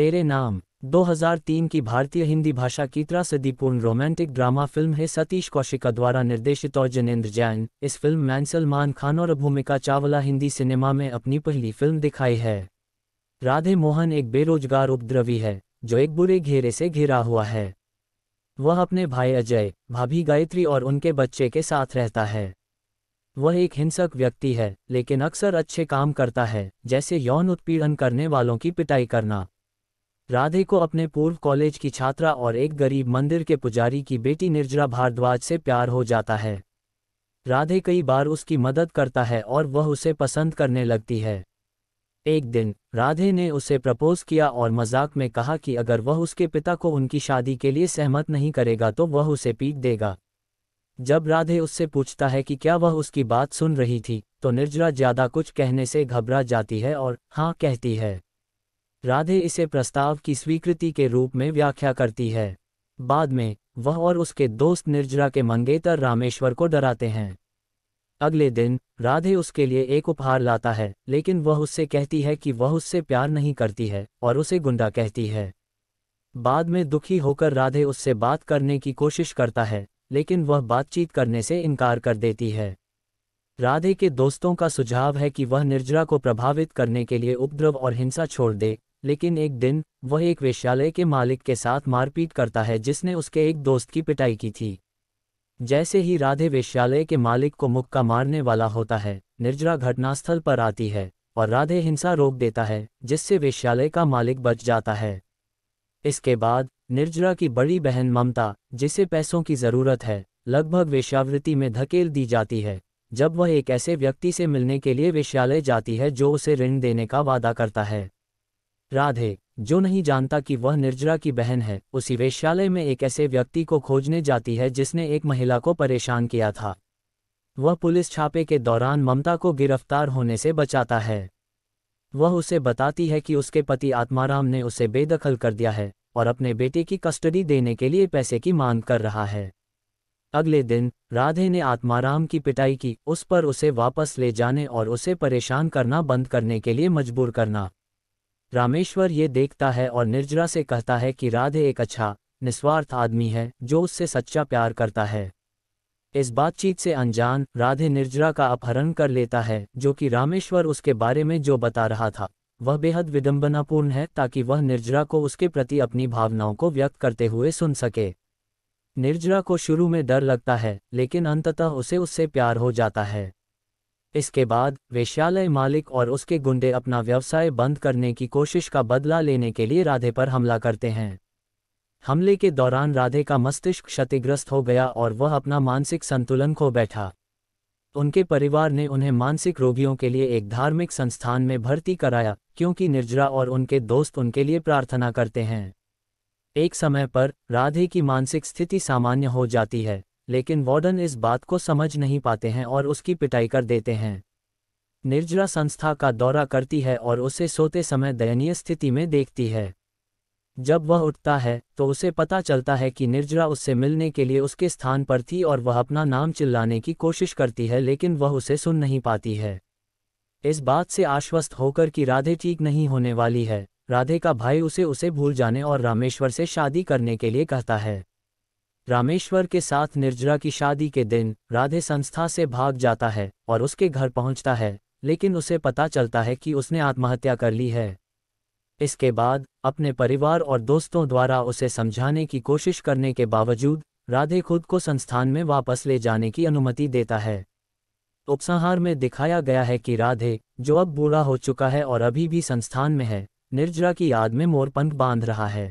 तेरे नाम 2003 की भारतीय हिंदी भाषा की तरह सदीपूर्ण रोमांटिक ड्रामा फिल्म है सतीश कौशिका द्वारा निर्देशित और जनेन्द्र जैन इस फिल्म में सलमान खान और भूमिका चावला हिंदी सिनेमा में अपनी पहली फिल्म दिखाई है राधे मोहन एक बेरोजगार उपद्रवी है जो एक बुरे घेरे से घिरा हुआ है वह अपने भाई अजय भाभी गायत्री और उनके बच्चे के साथ रहता है वह एक हिंसक व्यक्ति है लेकिन अक्सर अच्छे काम करता है जैसे यौन उत्पीड़न करने वालों की पिटाई करना राधे को अपने पूर्व कॉलेज की छात्रा और एक गरीब मंदिर के पुजारी की बेटी निर्जरा भारद्वाज से प्यार हो जाता है राधे कई बार उसकी मदद करता है और वह उसे पसंद करने लगती है एक दिन राधे ने उसे प्रपोज किया और मजाक में कहा कि अगर वह उसके पिता को उनकी शादी के लिए सहमत नहीं करेगा तो वह उसे पीट देगा जब राधे उससे पूछता है कि क्या वह उसकी बात सुन रही थी तो निर्जरा ज्यादा कुछ कहने से घबरा जाती है और हाँ कहती है राधे इसे प्रस्ताव की स्वीकृति के रूप में व्याख्या करती है बाद में वह और उसके दोस्त निर्जरा के मंगेतर रामेश्वर को डराते हैं अगले दिन राधे उसके लिए एक उपहार लाता है लेकिन वह उससे कहती है कि वह उससे प्यार नहीं करती है और उसे गुंडा कहती है बाद में दुखी होकर राधे उससे बात करने की कोशिश करता है लेकिन वह बातचीत करने से इनकार कर देती है राधे के दोस्तों का सुझाव है कि वह निर्जरा को प्रभावित करने के लिए उपद्रव और हिंसा छोड़ दे लेकिन एक दिन वह एक वेश्यालय के मालिक के साथ मारपीट करता है जिसने उसके एक दोस्त की पिटाई की थी जैसे ही राधे वेश्यालय के मालिक को मुक्का मारने वाला होता है निर्जरा घटनास्थल पर आती है और राधे हिंसा रोक देता है जिससे वेश्यालय का मालिक बच जाता है इसके बाद निर्जरा की बड़ी बहन ममता जिसे पैसों की जरूरत है लगभग वेश्यावृत्ति में धकेल दी जाती है जब वह एक ऐसे व्यक्ति से मिलने के लिए वेश्यालय जाती है जो उसे ऋण देने का वादा करता है राधे जो नहीं जानता कि वह निर्जरा की बहन है उसी वेश्यालय में एक ऐसे व्यक्ति को खोजने जाती है जिसने एक महिला को परेशान किया था वह पुलिस छापे के दौरान ममता को गिरफ्तार होने से बचाता है वह उसे बताती है कि उसके पति आत्माराम ने उसे बेदखल कर दिया है और अपने बेटे की कस्टडी देने के लिए पैसे की मांग कर रहा है अगले दिन राधे ने आत्माराम की पिटाई की उस पर उसे वापस ले जाने और उसे परेशान करना बंद करने के लिए मजबूर करना रामेश्वर ये देखता है और निर्जरा से कहता है कि राधे एक अच्छा निस्वार्थ आदमी है जो उससे सच्चा प्यार करता है इस बातचीत से अनजान राधे निर्जरा का अपहरण कर लेता है जो कि रामेश्वर उसके बारे में जो बता रहा था वह बेहद विडम्बनापूर्ण है ताकि वह निर्जरा को उसके प्रति अपनी भावनाओं को व्यक्त करते हुए सुन सके निर्जरा को शुरू में डर लगता है लेकिन अंततः उसे उससे प्यार हो जाता है इसके बाद वेश्यालय मालिक और उसके गुंडे अपना व्यवसाय बंद करने की कोशिश का बदला लेने के लिए राधे पर हमला करते हैं हमले के दौरान राधे का मस्तिष्क क्षतिग्रस्त हो गया और वह अपना मानसिक संतुलन खो बैठा उनके परिवार ने उन्हें मानसिक रोगियों के लिए एक धार्मिक संस्थान में भर्ती कराया क्योंकि निर्जरा और उनके दोस्त उनके लिए प्रार्थना करते हैं एक समय पर राधे की मानसिक स्थिति सामान्य हो जाती है लेकिन वार्डन इस बात को समझ नहीं पाते हैं और उसकी पिटाई कर देते हैं निर्जरा संस्था का दौरा करती है और उसे सोते समय दयनीय स्थिति में देखती है जब वह उठता है तो उसे पता चलता है कि निर्जरा उससे मिलने के लिए उसके स्थान पर थी और वह अपना नाम चिल्लाने की कोशिश करती है लेकिन वह उसे सुन नहीं पाती है इस बात से आश्वस्त होकर कि राधे ठीक नहीं होने वाली है राधे का भाई उसे उसे भूल जाने और रामेश्वर से शादी करने के लिए कहता है रामेश्वर के साथ निर्जरा की शादी के दिन राधे संस्था से भाग जाता है और उसके घर पहुंचता है लेकिन उसे पता चलता है कि उसने आत्महत्या कर ली है इसके बाद अपने परिवार और दोस्तों द्वारा उसे समझाने की कोशिश करने के बावजूद राधे खुद को संस्थान में वापस ले जाने की अनुमति देता है उपसंहार में दिखाया गया है कि राधे जो अब बूढ़ा हो चुका है और अभी भी संस्थान में है निर्जरा की याद में मोरपंख बांध रहा है